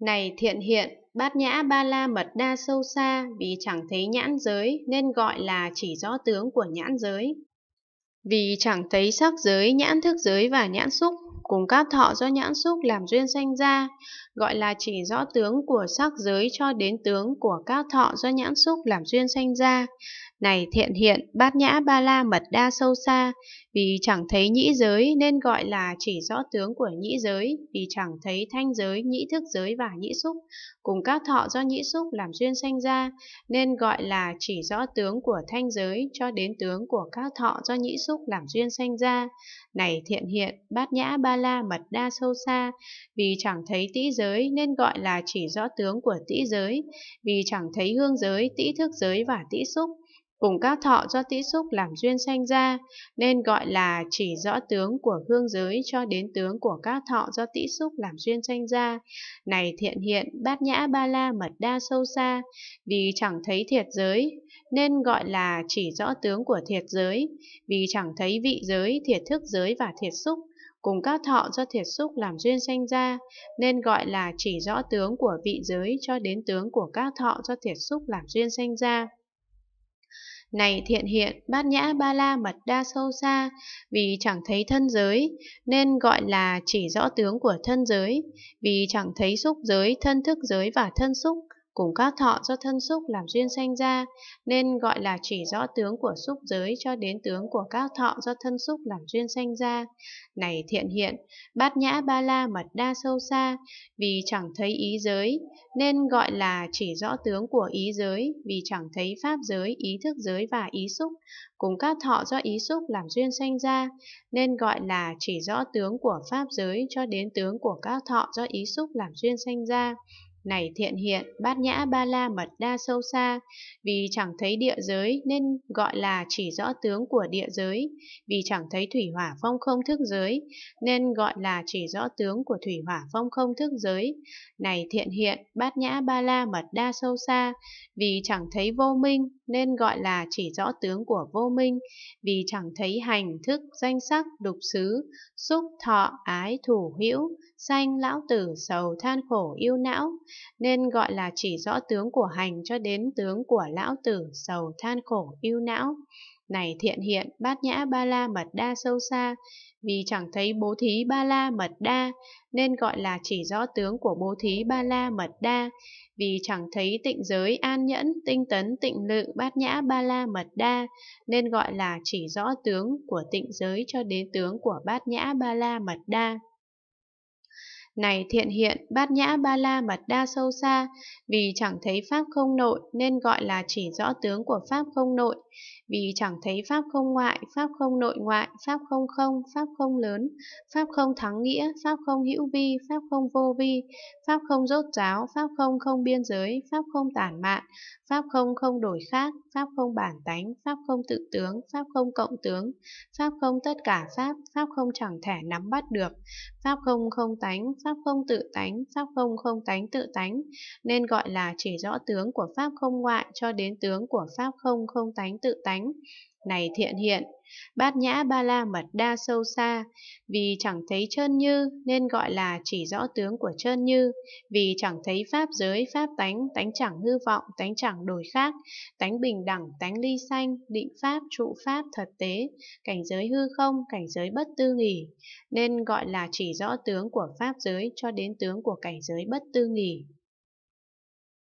Này thiện hiện, bát nhã ba la mật đa sâu xa vì chẳng thấy nhãn giới nên gọi là chỉ rõ tướng của nhãn giới vì chẳng thấy sắc giới, nhãn thức giới và nhãn xúc cùng các thọ do nhãn xúc làm duyên sanh ra, gọi là chỉ rõ tướng của sắc giới cho đến tướng của các thọ do nhãn xúc làm duyên sanh ra. Này thiện hiện, bát nhã ba la mật đa sâu xa, vì chẳng thấy nhĩ giới nên gọi là chỉ rõ tướng của nhĩ giới, vì chẳng thấy thanh giới, nhĩ thức giới và nhĩ xúc, cùng các thọ do nhĩ xúc làm duyên sanh ra, nên gọi là chỉ rõ tướng của thanh giới cho đến tướng của các thọ do nhĩ xúc nước làm duyên sanh ra. Này thiện hiện, bát nhã ba la mật đa sâu xa, vì chẳng thấy tĩ giới nên gọi là chỉ rõ tướng của tĩ giới, vì chẳng thấy hương giới, tĩ thức giới và tĩ xúc cùng các thọ do tĩ xúc làm duyên sanh ra, nên gọi là chỉ rõ tướng của hương giới cho đến tướng của các thọ do tĩ xúc làm duyên sanh ra. Này thiện hiện, bát nhã ba la mật đa sâu xa, vì chẳng thấy thiệt giới, nên gọi là chỉ rõ tướng của thiệt giới, vì chẳng thấy vị giới, thiệt thức giới và thiệt xúc cùng các thọ do thiệt xúc làm duyên sanh ra, nên gọi là chỉ rõ tướng của vị giới cho đến tướng của các thọ do thiệt xúc làm duyên sanh ra. Này thiện hiện, bát nhã ba la mật đa sâu xa, vì chẳng thấy thân giới, nên gọi là chỉ rõ tướng của thân giới, vì chẳng thấy xúc giới, thân thức giới và thân xúc, cùng các thọ do thân xúc làm duyên sanh ra, nên gọi là chỉ rõ tướng của xúc giới cho đến tướng của các thọ do thân xúc làm duyên sanh ra. Này thiện hiện, bát nhã ba la mật đa sâu xa, vì chẳng thấy ý giới, nên gọi là chỉ rõ tướng của ý giới, vì chẳng thấy pháp giới, ý thức giới và ý xúc, cùng các thọ do ý xúc làm duyên sanh ra, nên gọi là chỉ rõ tướng của pháp giới cho đến tướng của các thọ do ý xúc làm duyên sanh ra này thiện hiện bát nhã ba la mật đa sâu xa vì chẳng thấy địa giới nên gọi là chỉ rõ tướng của địa giới vì chẳng thấy thủy hỏa phong không thức giới nên gọi là chỉ rõ tướng của thủy hỏa phong không thức giới này thiện hiện bát nhã ba la mật đa sâu xa vì chẳng thấy vô minh nên gọi là chỉ rõ tướng của vô minh vì chẳng thấy hành thức danh sắc đục xứ xúc thọ ái thủ hữu sanh lão tử sầu than khổ yêu não nên gọi là chỉ rõ tướng của hành cho đến tướng của lão tử sầu than khổ ưu não. Này thiện hiện, bát nhã ba la mật đa sâu xa, vì chẳng thấy bố thí ba la mật đa, nên gọi là chỉ rõ tướng của bố thí ba la mật đa, vì chẳng thấy tịnh giới an nhẫn, tinh tấn tịnh lự bát nhã ba la mật đa, nên gọi là chỉ rõ tướng của tịnh giới cho đến tướng của bát nhã ba la mật đa. Này thiện hiện, bát nhã ba la mật đa sâu xa, vì chẳng thấy pháp không nội nên gọi là chỉ rõ tướng của pháp không nội, vì chẳng thấy pháp không ngoại, pháp không nội ngoại, pháp không không, pháp không lớn, pháp không thắng nghĩa, pháp không hữu vi, pháp không vô vi, pháp không rốt ráo, pháp không không biên giới, pháp không tản mạn, pháp không không đổi khác, pháp không bản tánh, pháp không tự tướng, pháp không cộng tướng, pháp không tất cả pháp, pháp không chẳng thể nắm bắt được, Pháp không không tánh, Pháp không tự tánh, Pháp không không tánh tự tánh, nên gọi là chỉ rõ tướng của Pháp không ngoại cho đến tướng của Pháp không không tánh tự tánh này thiện hiện, bát nhã ba la mật đa sâu xa, vì chẳng thấy chân như nên gọi là chỉ rõ tướng của chân như, vì chẳng thấy pháp giới, pháp tánh, tánh chẳng hư vọng, tánh chẳng đổi khác, tánh bình đẳng, tánh ly sanh, định pháp, trụ pháp, thật tế, cảnh giới hư không, cảnh giới bất tư nghỉ, nên gọi là chỉ rõ tướng của pháp giới cho đến tướng của cảnh giới bất tư nghỉ.